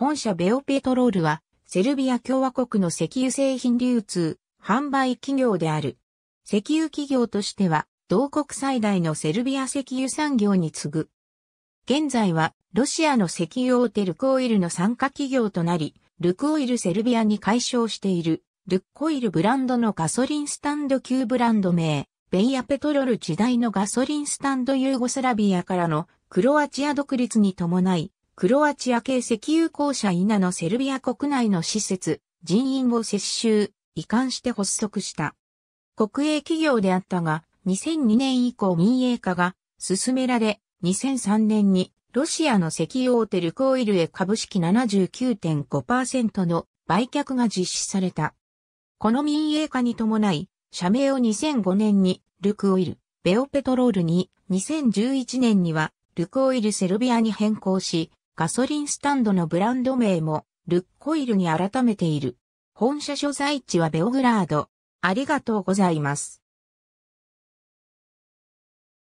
本社ベオペトロールは、セルビア共和国の石油製品流通、販売企業である。石油企業としては、同国最大のセルビア石油産業に次ぐ。現在は、ロシアの石油大手ルクオイルの参加企業となり、ルクオイルセルビアに解消している、ルッオイルブランドのガソリンスタンド級ブランド名、ベイアペトロル時代のガソリンスタンドユーゴスラビアからのクロアチア独立に伴い、クロアチア系石油公社イナのセルビア国内の施設、人員を接収、移管して発足した。国営企業であったが、2002年以降民営化が進められ、2003年にロシアの石油大手ルコイルへ株式79.5%の売却が実施された。この民営化に伴い、社名を2005年にルクオイル、ベオペトロールに、2011年にはルクオイルセルビアに変更し、ガソリンスタンドのブランド名も、ルッコイルに改めている。本社所在地はベオグラード。ありがとうございます。